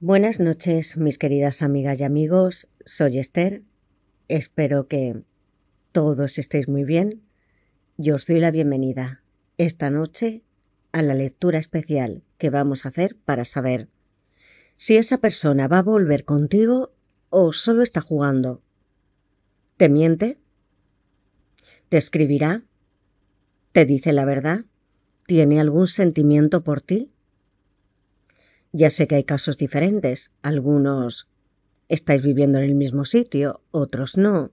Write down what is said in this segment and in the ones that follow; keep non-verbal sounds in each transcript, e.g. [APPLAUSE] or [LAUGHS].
Buenas noches, mis queridas amigas y amigos. Soy Esther. Espero que todos estéis muy bien. Yo os doy la bienvenida esta noche a la lectura especial que vamos a hacer para saber si esa persona va a volver contigo o solo está jugando. ¿Te miente? ¿Te escribirá? ¿Te dice la verdad? ¿Tiene algún sentimiento por ti? Ya sé que hay casos diferentes. Algunos estáis viviendo en el mismo sitio, otros no.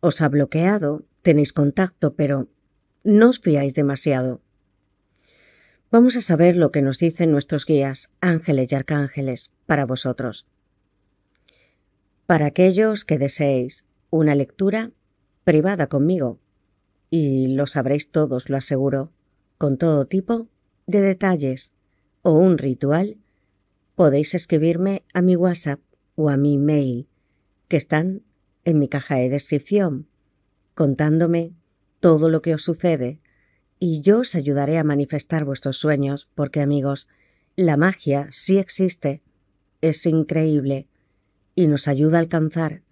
Os ha bloqueado, tenéis contacto, pero no os fiáis demasiado. Vamos a saber lo que nos dicen nuestros guías, ángeles y arcángeles, para vosotros. Para aquellos que deseéis una lectura privada conmigo, y lo sabréis todos, lo aseguro, con todo tipo de detalles, o un ritual podéis escribirme a mi WhatsApp o a mi mail, que están en mi caja de descripción, contándome todo lo que os sucede y yo os ayudaré a manifestar vuestros sueños, porque amigos, la magia sí existe, es increíble y nos ayuda a alcanzar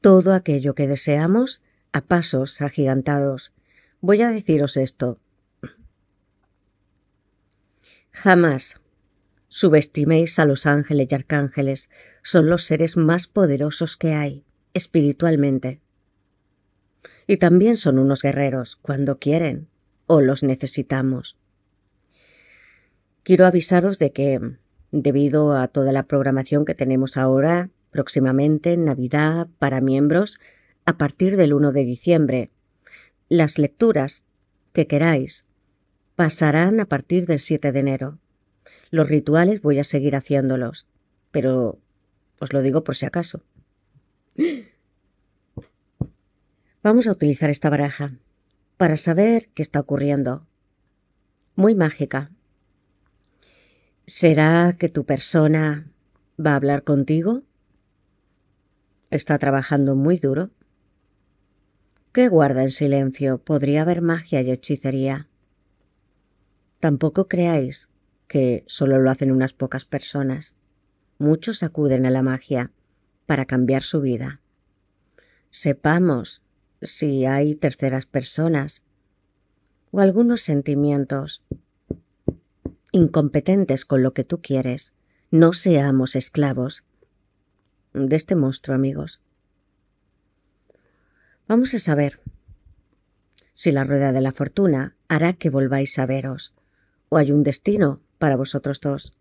todo aquello que deseamos a pasos agigantados. Voy a deciros esto. Jamás Subestiméis a los ángeles y arcángeles, son los seres más poderosos que hay, espiritualmente. Y también son unos guerreros, cuando quieren, o los necesitamos. Quiero avisaros de que, debido a toda la programación que tenemos ahora, próximamente Navidad para miembros, a partir del 1 de diciembre, las lecturas que queráis pasarán a partir del 7 de enero. Los rituales voy a seguir haciéndolos, pero os lo digo por si acaso. [GASPS] Vamos a utilizar esta baraja para saber qué está ocurriendo. Muy mágica. ¿Será que tu persona va a hablar contigo? ¿Está trabajando muy duro? ¿Qué guarda en silencio? Podría haber magia y hechicería. Tampoco creáis que solo lo hacen unas pocas personas. Muchos acuden a la magia para cambiar su vida. Sepamos si hay terceras personas o algunos sentimientos incompetentes con lo que tú quieres. No seamos esclavos de este monstruo, amigos. Vamos a saber si la rueda de la fortuna hará que volváis a veros, o hay un destino para vosotros dos.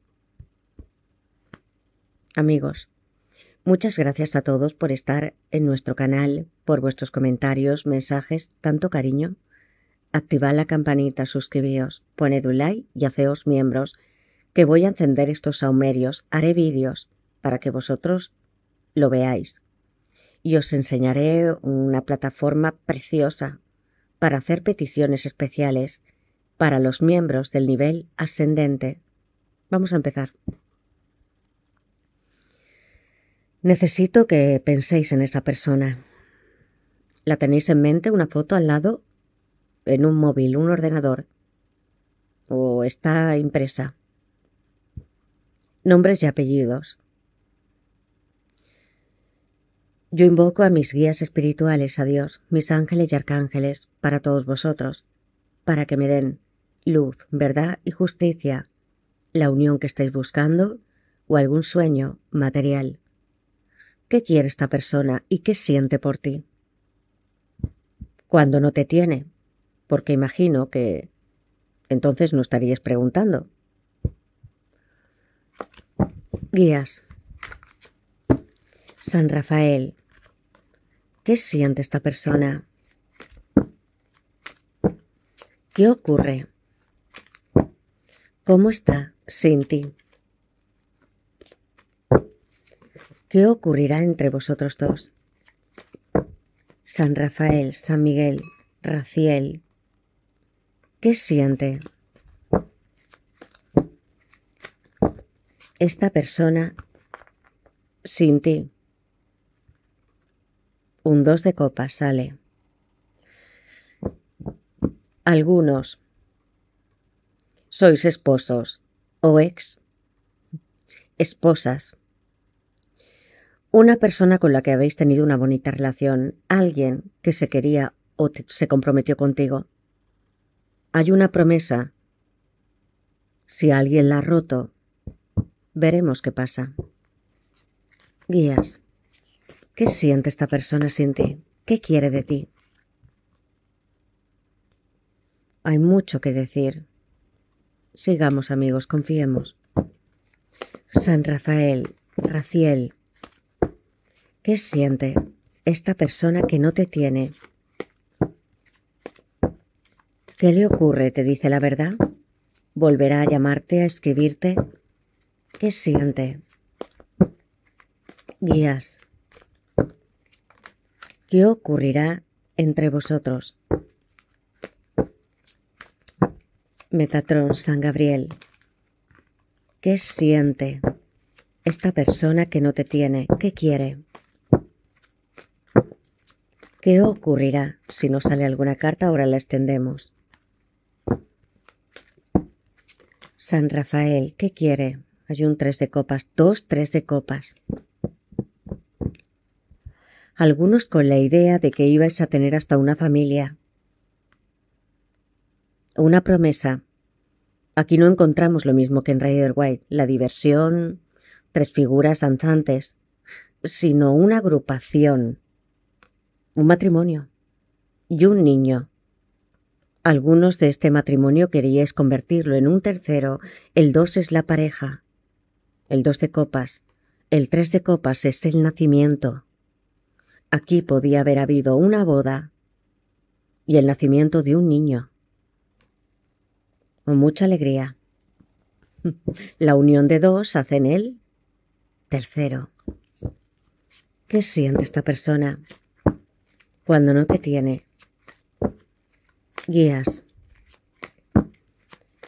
Amigos, muchas gracias a todos por estar en nuestro canal, por vuestros comentarios, mensajes, tanto cariño. Activad la campanita, suscribíos, poned un like y hacéos miembros, que voy a encender estos saumerios, haré vídeos para que vosotros lo veáis. Y os enseñaré una plataforma preciosa para hacer peticiones especiales para los miembros del nivel ascendente. Vamos a empezar. Necesito que penséis en esa persona. La tenéis en mente una foto al lado, en un móvil, un ordenador, o está impresa. Nombres y apellidos. Yo invoco a mis guías espirituales, a Dios, mis ángeles y arcángeles, para todos vosotros, para que me den, luz, verdad y justicia, la unión que estáis buscando o algún sueño material. ¿Qué quiere esta persona y qué siente por ti? Cuando no te tiene, porque imagino que entonces no estarías preguntando. Guías. San Rafael. ¿Qué siente esta persona? ¿Qué ocurre? ¿Cómo está ti. ¿Qué ocurrirá entre vosotros dos? San Rafael, San Miguel, Raciel. ¿Qué siente? Esta persona sin ti. Un dos de copas sale. Algunos sois esposos o ex esposas. Una persona con la que habéis tenido una bonita relación, alguien que se quería o se comprometió contigo. Hay una promesa. Si alguien la ha roto, veremos qué pasa. Guías. ¿Qué siente esta persona sin ti? ¿Qué quiere de ti? Hay mucho que decir. Sigamos amigos, confiemos. San Rafael, Raciel, ¿qué siente esta persona que no te tiene? ¿Qué le ocurre? ¿Te dice la verdad? ¿Volverá a llamarte, a escribirte? ¿Qué siente? Guías. ¿Qué ocurrirá entre vosotros? Metatron San Gabriel. ¿Qué siente esta persona que no te tiene? ¿Qué quiere? ¿Qué ocurrirá si no sale alguna carta? Ahora la extendemos. San Rafael, ¿qué quiere? Hay un tres de copas, dos tres de copas. Algunos con la idea de que ibais a tener hasta una familia. Una promesa. Aquí no encontramos lo mismo que en Rider White, la diversión, tres figuras danzantes, sino una agrupación, un matrimonio y un niño. Algunos de este matrimonio queríais convertirlo en un tercero, el dos es la pareja, el dos de copas, el tres de copas es el nacimiento. Aquí podía haber habido una boda y el nacimiento de un niño mucha alegría. La unión de dos hace en él tercero. ¿Qué siente esta persona cuando no te tiene? Guías.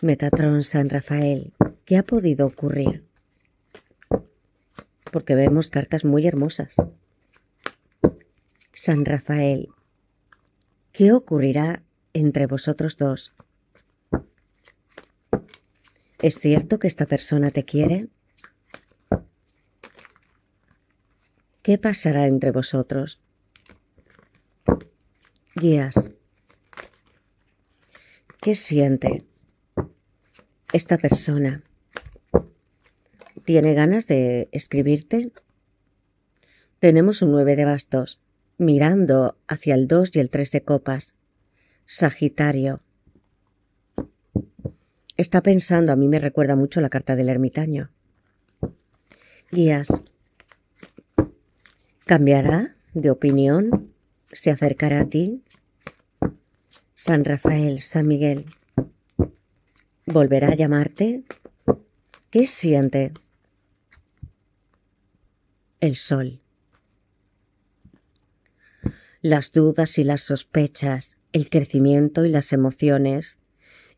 Metatron San Rafael, ¿qué ha podido ocurrir? Porque vemos cartas muy hermosas. San Rafael, ¿qué ocurrirá entre vosotros dos? ¿Es cierto que esta persona te quiere? ¿Qué pasará entre vosotros? Guías. ¿Qué siente esta persona? ¿Tiene ganas de escribirte? Tenemos un nueve de bastos, mirando hacia el 2 y el tres de copas. Sagitario. Está pensando, a mí me recuerda mucho la carta del ermitaño. Guías. Cambiará de opinión, se acercará a ti. San Rafael, San Miguel. ¿Volverá a llamarte? ¿Qué siente? El sol. Las dudas y las sospechas, el crecimiento y las emociones,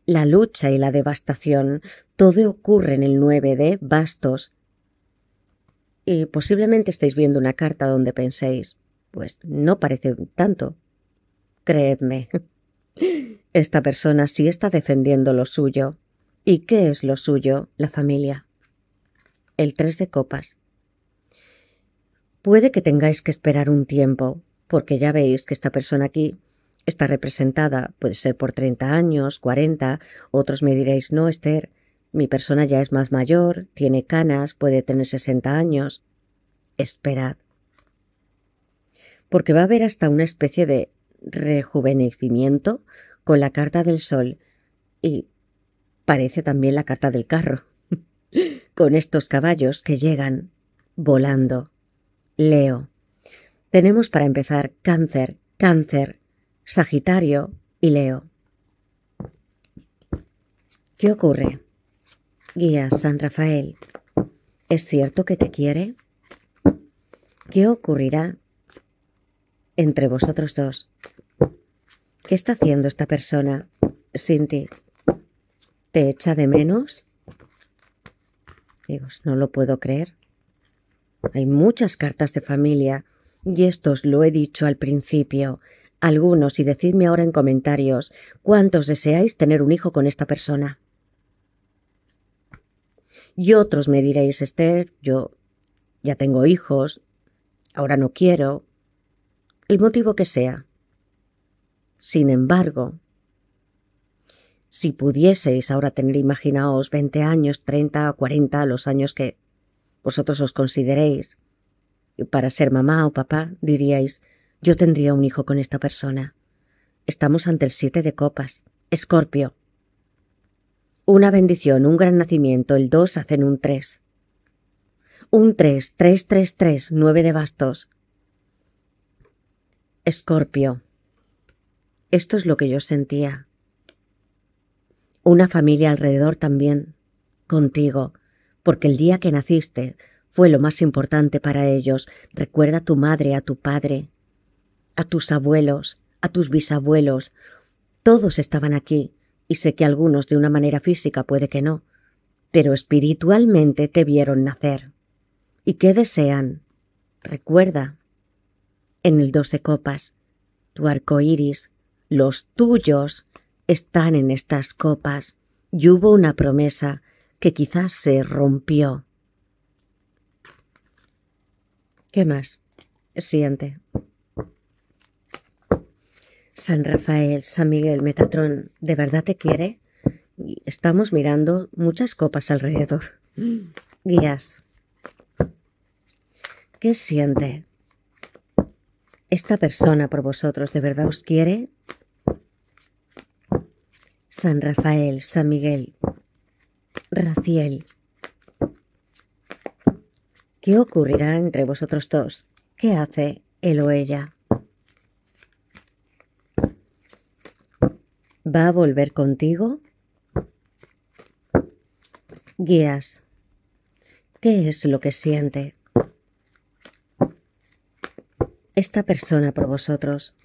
la lucha y la devastación, todo ocurre en el 9 de Bastos. Y posiblemente estéis viendo una carta donde penséis, pues no parece tanto. Creedme, [LAUGHS] esta persona sí está defendiendo lo suyo. ¿Y qué es lo suyo? La familia. El tres de copas. Puede que tengáis que esperar un tiempo, porque ya veis que esta persona aquí está representada, puede ser por 30 años, 40, otros me diréis, no, Esther, mi persona ya es más mayor, tiene canas, puede tener 60 años. Esperad. Porque va a haber hasta una especie de rejuvenecimiento con la carta del sol y parece también la carta del carro, [LAUGHS] con estos caballos que llegan volando. Leo. Tenemos para empezar cáncer, cáncer, Sagitario y Leo. ¿Qué ocurre? Guía San Rafael. ¿Es cierto que te quiere? ¿Qué ocurrirá entre vosotros dos? ¿Qué está haciendo esta persona sin ti? ¿Te echa de menos? Digo, no lo puedo creer. Hay muchas cartas de familia y esto os lo he dicho al principio algunos y decidme ahora en comentarios cuántos deseáis tener un hijo con esta persona. Y otros me diréis, Esther, yo ya tengo hijos, ahora no quiero, el motivo que sea. Sin embargo, si pudieseis ahora tener, imaginaos, 20 años, 30, 40, los años que vosotros os consideréis, para ser mamá o papá, diríais, yo tendría un hijo con esta persona. Estamos ante el siete de copas. Escorpio. Una bendición, un gran nacimiento, el dos hacen un tres. Un tres, tres, tres, tres. Nueve de bastos. Escorpio. Esto es lo que yo sentía. Una familia alrededor también, contigo, porque el día que naciste fue lo más importante para ellos. Recuerda a tu madre, a tu padre, a tus abuelos, a tus bisabuelos, todos estaban aquí, y sé que algunos de una manera física puede que no, pero espiritualmente te vieron nacer. ¿Y qué desean? Recuerda. En el doce copas, tu arco iris, los tuyos, están en estas copas, y hubo una promesa que quizás se rompió. ¿Qué más? Siente. San Rafael, San Miguel, Metatrón, ¿de verdad te quiere? Estamos mirando muchas copas alrededor. Mm. Guías. ¿Qué siente esta persona por vosotros? ¿De verdad os quiere? San Rafael, San Miguel, Raciel. ¿Qué ocurrirá entre vosotros dos? ¿Qué hace él o ella? ¿Va a volver contigo? Guías. ¿Qué es lo que siente? Esta persona por vosotros.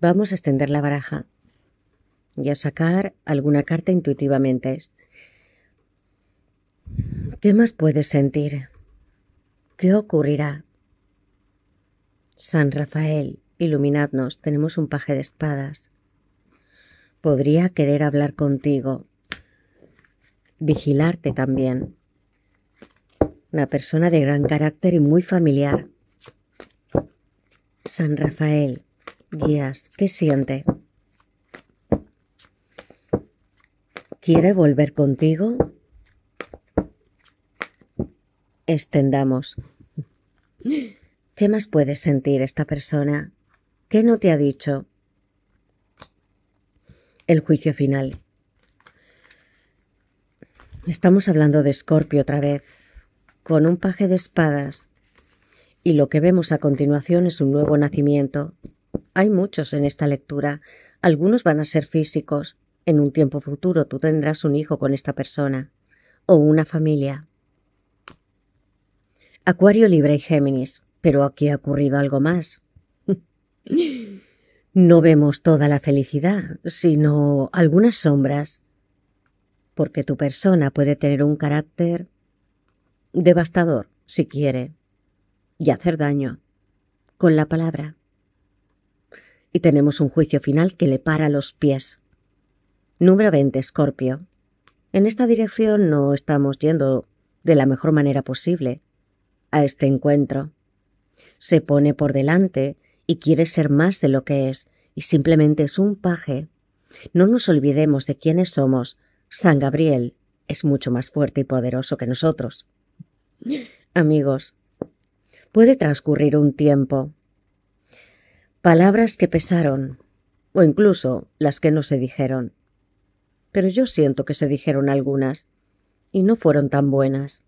Vamos a extender la baraja y a sacar alguna carta intuitivamente. ¿Qué más puedes sentir? ¿Qué ocurrirá? San Rafael, iluminadnos, tenemos un paje de espadas podría querer hablar contigo, vigilarte también. Una persona de gran carácter y muy familiar. San Rafael, guías, ¿qué siente? ¿Quiere volver contigo? Extendamos. ¿Qué más puedes sentir esta persona? ¿Qué no te ha dicho? el juicio final. Estamos hablando de Escorpio otra vez, con un paje de espadas, y lo que vemos a continuación es un nuevo nacimiento. Hay muchos en esta lectura, algunos van a ser físicos, en un tiempo futuro tú tendrás un hijo con esta persona, o una familia. Acuario Libre y Géminis, pero aquí ha ocurrido algo más. [LAUGHS] No vemos toda la felicidad, sino algunas sombras, porque tu persona puede tener un carácter devastador, si quiere, y hacer daño con la palabra. Y tenemos un juicio final que le para los pies. Número 20, Escorpio. En esta dirección no estamos yendo de la mejor manera posible a este encuentro. Se pone por delante y quiere ser más de lo que es, y simplemente es un paje, no nos olvidemos de quiénes somos. San Gabriel es mucho más fuerte y poderoso que nosotros. Amigos, puede transcurrir un tiempo. Palabras que pesaron, o incluso las que no se dijeron. Pero yo siento que se dijeron algunas, y no fueron tan buenas.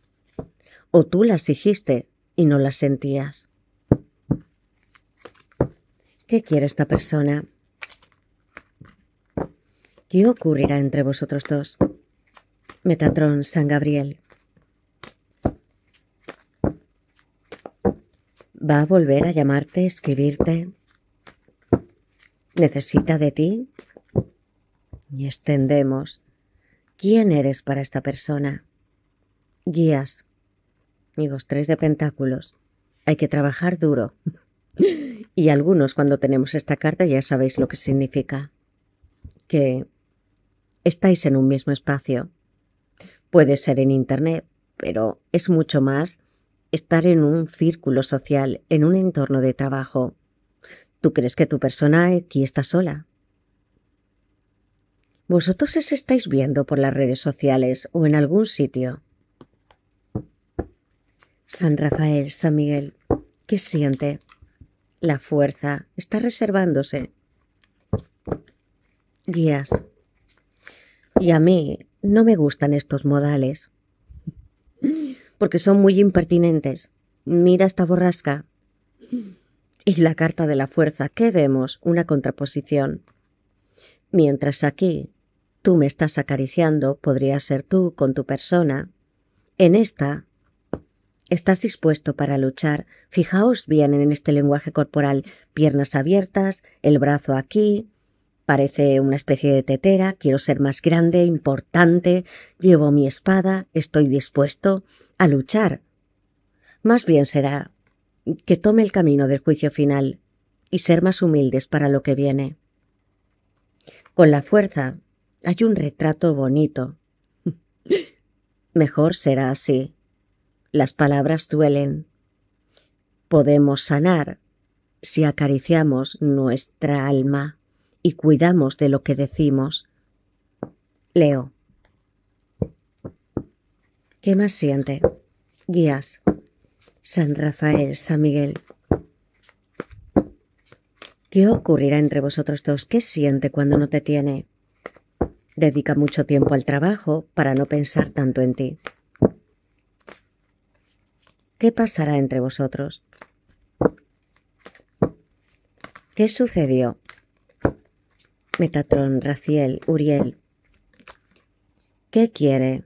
O tú las dijiste y no las sentías. ¿Qué quiere esta persona? ¿Qué ocurrirá entre vosotros dos? Metatrón San Gabriel. ¿Va a volver a llamarte, escribirte? ¿Necesita de ti? Y extendemos. ¿Quién eres para esta persona? Guías. Amigos, tres de pentáculos. Hay que trabajar duro. [LAUGHS] Y algunos cuando tenemos esta carta ya sabéis lo que significa. Que estáis en un mismo espacio. Puede ser en Internet, pero es mucho más estar en un círculo social, en un entorno de trabajo. Tú crees que tu persona aquí está sola. Vosotros os estáis viendo por las redes sociales o en algún sitio. San Rafael, San Miguel, ¿qué siente? la fuerza, está reservándose. Guías. Y a mí no me gustan estos modales, porque son muy impertinentes. Mira esta borrasca. Y la carta de la fuerza, ¿qué vemos? Una contraposición. Mientras aquí tú me estás acariciando, podría ser tú con tu persona. En esta estás dispuesto para luchar. Fijaos bien en este lenguaje corporal, piernas abiertas, el brazo aquí, parece una especie de tetera, quiero ser más grande, importante, llevo mi espada, estoy dispuesto a luchar. Más bien será que tome el camino del juicio final y ser más humildes para lo que viene. Con la fuerza hay un retrato bonito. [LAUGHS] Mejor será así. Las palabras duelen. Podemos sanar si acariciamos nuestra alma y cuidamos de lo que decimos. Leo. ¿Qué más siente? Guías. San Rafael, San Miguel. ¿Qué ocurrirá entre vosotros dos? ¿Qué siente cuando no te tiene? Dedica mucho tiempo al trabajo para no pensar tanto en ti. ¿Qué pasará entre vosotros? ¿Qué sucedió? Metatron, Raciel, Uriel. ¿Qué quiere?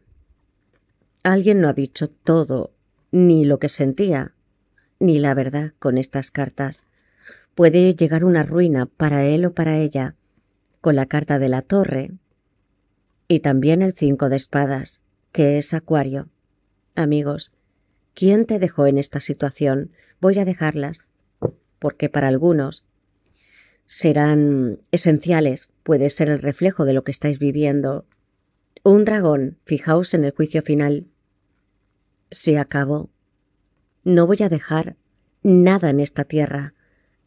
Alguien no ha dicho todo, ni lo que sentía, ni la verdad con estas cartas. Puede llegar una ruina para él o para ella, con la carta de la torre y también el cinco de espadas, que es Acuario. Amigos, ¿Quién te dejó en esta situación? Voy a dejarlas, porque para algunos serán esenciales, puede ser el reflejo de lo que estáis viviendo. Un dragón, fijaos en el juicio final. Se acabó. No voy a dejar nada en esta tierra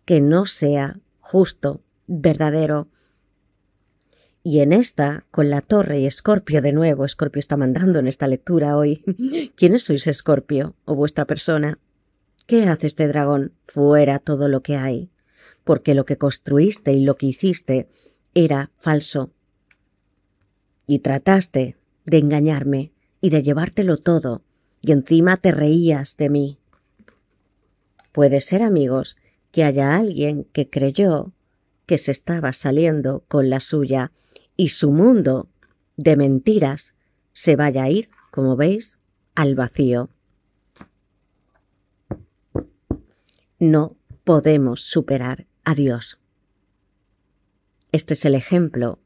que no sea justo, verdadero, y en esta, con la torre y Escorpio de nuevo, Escorpio está mandando en esta lectura hoy. [LAUGHS] ¿Quiénes sois Escorpio o vuestra persona? ¿Qué hace este dragón? Fuera todo lo que hay. Porque lo que construiste y lo que hiciste era falso. Y trataste de engañarme y de llevártelo todo, y encima te reías de mí. Puede ser, amigos, que haya alguien que creyó que se estaba saliendo con la suya y su mundo de mentiras se vaya a ir, como veis, al vacío. No podemos superar a Dios. Este es el ejemplo,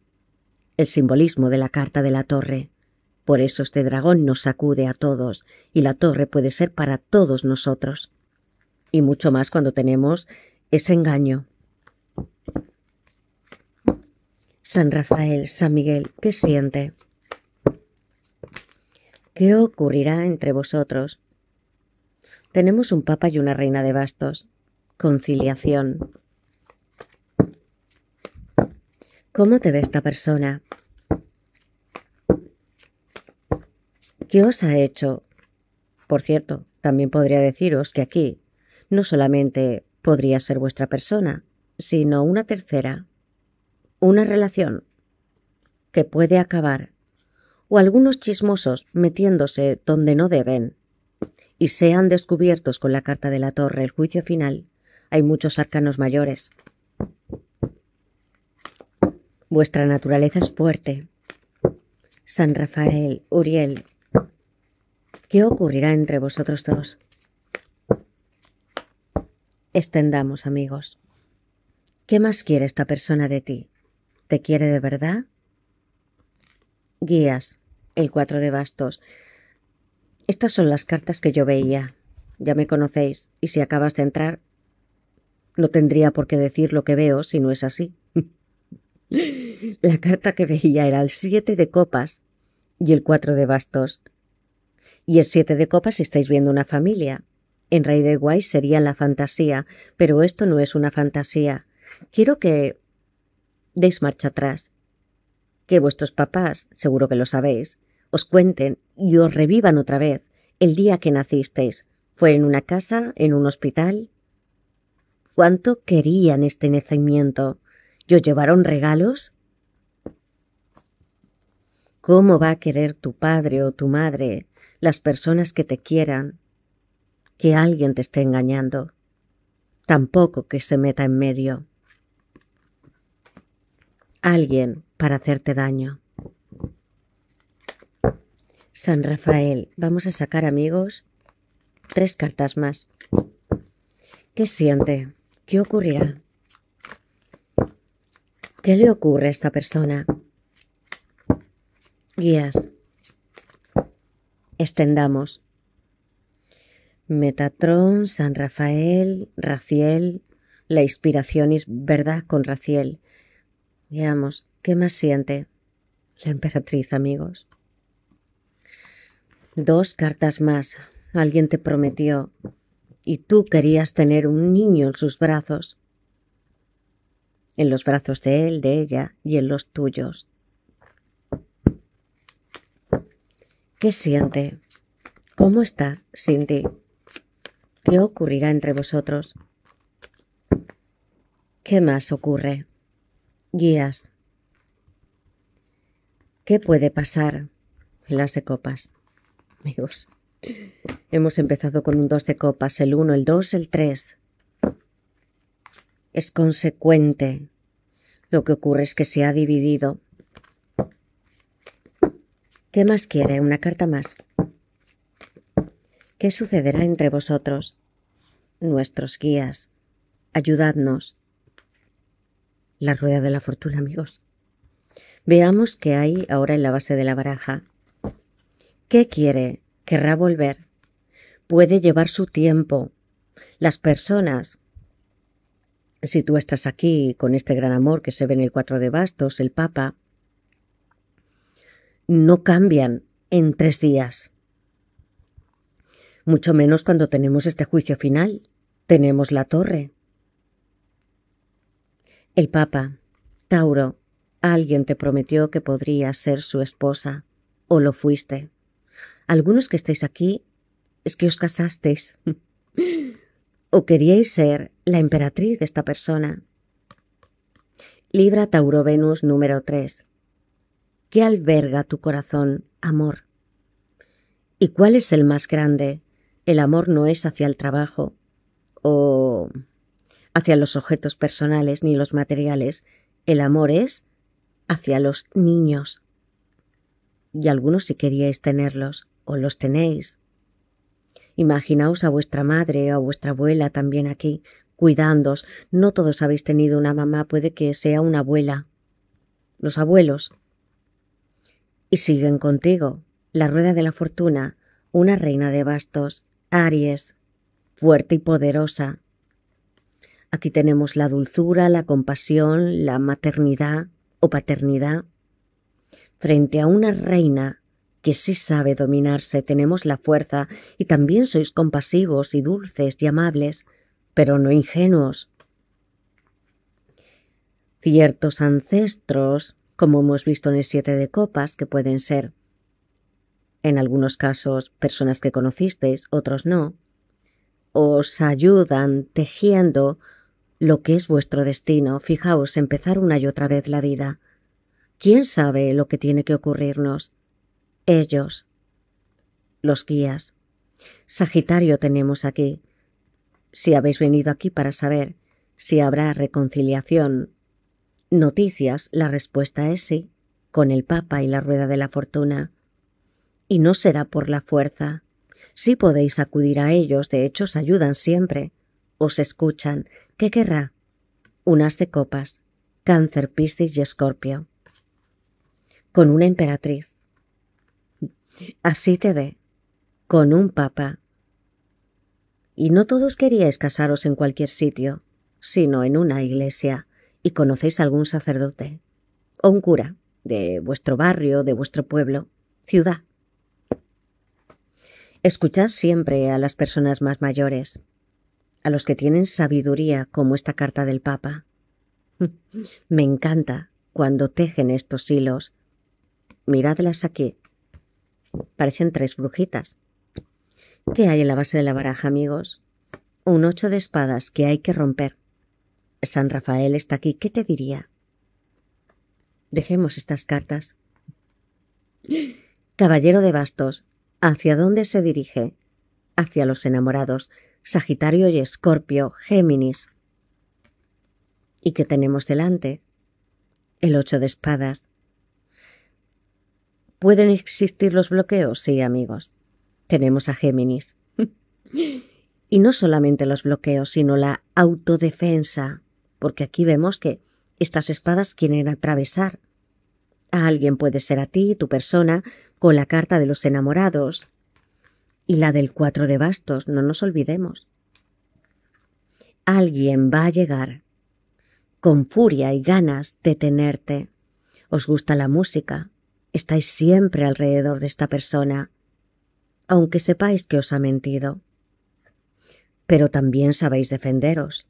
el simbolismo de la carta de la torre. Por eso este dragón nos sacude a todos, y la torre puede ser para todos nosotros. Y mucho más cuando tenemos ese engaño, San Rafael, San Miguel, ¿qué siente? ¿Qué ocurrirá entre vosotros? Tenemos un papa y una reina de bastos. Conciliación. ¿Cómo te ve esta persona? ¿Qué os ha hecho? Por cierto, también podría deciros que aquí no solamente podría ser vuestra persona, sino una tercera una relación que puede acabar, o algunos chismosos metiéndose donde no deben, y sean descubiertos con la carta de la torre el juicio final, hay muchos arcanos mayores. Vuestra naturaleza es fuerte. San Rafael, Uriel, ¿qué ocurrirá entre vosotros dos? Extendamos, amigos. ¿Qué más quiere esta persona de ti? ¿Te quiere de verdad? Guías, el cuatro de bastos. Estas son las cartas que yo veía. Ya me conocéis, y si acabas de entrar, no tendría por qué decir lo que veo si no es así. [LAUGHS] La carta que veía era el siete de copas y el cuatro de bastos. Y el siete de copas estáis viendo una familia. En Rey de Guay sería la fantasía, pero esto no es una fantasía. Quiero que deis marcha atrás. Que vuestros papás, seguro que lo sabéis, os cuenten y os revivan otra vez el día que nacisteis. ¿Fue en una casa? ¿En un hospital? ¿Cuánto querían este nacimiento? ¿Yo llevaron regalos? ¿Cómo va a querer tu padre o tu madre, las personas que te quieran, que alguien te esté engañando? Tampoco que se meta en medio alguien para hacerte daño. San Rafael, vamos a sacar amigos tres cartas más. ¿Qué siente? ¿Qué ocurrirá? ¿Qué le ocurre a esta persona? Guías. Extendamos. Metatron, San Rafael, Raciel, la inspiración es verdad con Raciel. Veamos, ¿qué más siente la emperatriz, amigos? Dos cartas más. Alguien te prometió y tú querías tener un niño en sus brazos. En los brazos de él, de ella y en los tuyos. ¿Qué siente? ¿Cómo está Cindy? ¿Qué ocurrirá entre vosotros? ¿Qué más ocurre? Guías. ¿Qué puede pasar en las de copas? Amigos, hemos empezado con un dos de copas, el 1, el 2, el 3. Es consecuente. Lo que ocurre es que se ha dividido. ¿Qué más quiere? Una carta más. ¿Qué sucederá entre vosotros? Nuestros guías, ayudadnos la rueda de la fortuna, amigos. Veamos qué hay ahora en la base de la baraja. ¿Qué quiere? ¿Querrá volver? Puede llevar su tiempo. Las personas. Si tú estás aquí con este gran amor que se ve en el cuatro de bastos, el Papa, no cambian en tres días. Mucho menos cuando tenemos este juicio final. Tenemos la torre. El Papa. Tauro, alguien te prometió que podrías ser su esposa, o lo fuiste. Algunos que estáis aquí es que os casasteis, [LAUGHS] o queríais ser la emperatriz de esta persona. Libra Tauro Venus número 3. ¿Qué alberga tu corazón, amor? ¿Y cuál es el más grande? El amor no es hacia el trabajo, o hacia los objetos personales ni los materiales, el amor es hacia los niños. Y algunos si queríais tenerlos, o los tenéis. Imaginaos a vuestra madre o a vuestra abuela también aquí, cuidándoos. No todos habéis tenido una mamá, puede que sea una abuela. Los abuelos. Y siguen contigo. La rueda de la fortuna, una reina de bastos, Aries, fuerte y poderosa, Aquí tenemos la dulzura, la compasión, la maternidad o paternidad. Frente a una reina que sí sabe dominarse, tenemos la fuerza y también sois compasivos y dulces y amables, pero no ingenuos. Ciertos ancestros, como hemos visto en el siete de copas, que pueden ser, en algunos casos, personas que conocisteis, otros no, os ayudan tejiendo lo que es vuestro destino, fijaos, empezar una y otra vez la vida. ¿Quién sabe lo que tiene que ocurrirnos? Ellos. Los guías. Sagitario tenemos aquí. Si habéis venido aquí para saber si habrá reconciliación. Noticias, la respuesta es sí, con el Papa y la Rueda de la Fortuna. Y no será por la fuerza. Si podéis acudir a ellos, de hecho os ayudan siempre. Os escuchan. ¿Qué querrá? Unas de copas. Cáncer, Piscis y Escorpio. Con una emperatriz. Así te ve. Con un papa. Y no todos queríais casaros en cualquier sitio, sino en una iglesia, y conocéis algún sacerdote, o un cura, de vuestro barrio, de vuestro pueblo, ciudad. Escuchad siempre a las personas más mayores, a los que tienen sabiduría como esta carta del Papa. [LAUGHS] Me encanta cuando tejen estos hilos. Miradlas aquí. Parecen tres brujitas. ¿Qué hay en la base de la baraja, amigos? Un ocho de espadas que hay que romper. San Rafael está aquí. ¿Qué te diría? Dejemos estas cartas. Caballero de bastos, ¿hacia dónde se dirige? Hacia los enamorados. Sagitario y Escorpio, Géminis. ¿Y qué tenemos delante? El ocho de espadas. ¿Pueden existir los bloqueos? Sí, amigos. Tenemos a Géminis. [LAUGHS] y no solamente los bloqueos, sino la autodefensa, porque aquí vemos que estas espadas quieren atravesar. A alguien puede ser a ti, tu persona, con la carta de los enamorados, y la del cuatro de bastos, no nos olvidemos. Alguien va a llegar con furia y ganas de tenerte. Os gusta la música, estáis siempre alrededor de esta persona, aunque sepáis que os ha mentido. Pero también sabéis defenderos.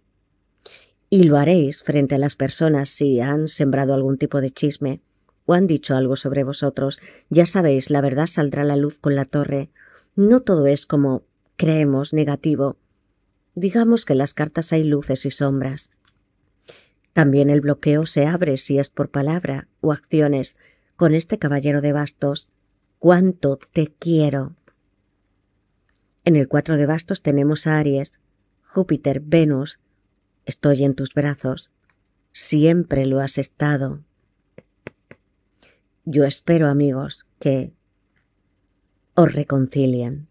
Y lo haréis frente a las personas si han sembrado algún tipo de chisme o han dicho algo sobre vosotros. Ya sabéis, la verdad saldrá a la luz con la torre no todo es como creemos negativo. Digamos que en las cartas hay luces y sombras. También el bloqueo se abre si es por palabra o acciones con este caballero de bastos. ¿Cuánto te quiero? En el cuatro de bastos tenemos a Aries, Júpiter, Venus. Estoy en tus brazos. Siempre lo has estado. Yo espero, amigos, que os reconcilian.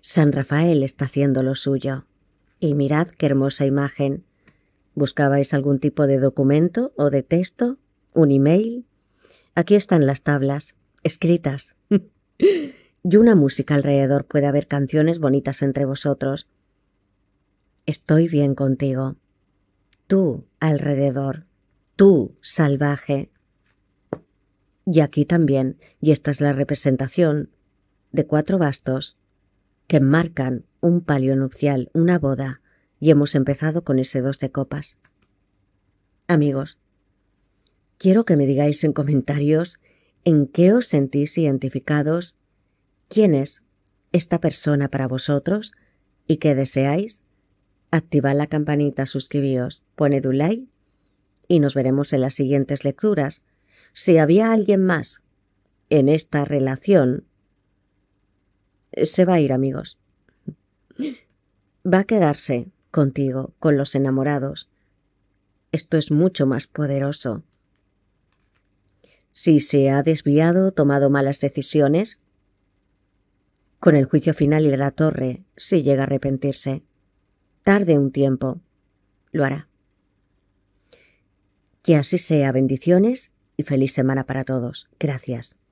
San Rafael está haciendo lo suyo. Y mirad qué hermosa imagen. ¿Buscabais algún tipo de documento o de texto? ¿Un email? Aquí están las tablas, escritas. [LAUGHS] y una música alrededor puede haber canciones bonitas entre vosotros. Estoy bien contigo. Tú alrededor. Tú salvaje. Y aquí también, y esta es la representación, de cuatro bastos que marcan un palio nupcial, una boda, y hemos empezado con ese dos de copas. Amigos, quiero que me digáis en comentarios en qué os sentís identificados, quién es esta persona para vosotros y qué deseáis. Activad la campanita, suscribíos, poned un like y nos veremos en las siguientes lecturas. Si había alguien más en esta relación, se va a ir, amigos. Va a quedarse contigo, con los enamorados. Esto es mucho más poderoso. Si se ha desviado, tomado malas decisiones, con el juicio final y la torre, si llega a arrepentirse. Tarde un tiempo. Lo hará. Que así sea. Bendiciones y feliz semana para todos. Gracias.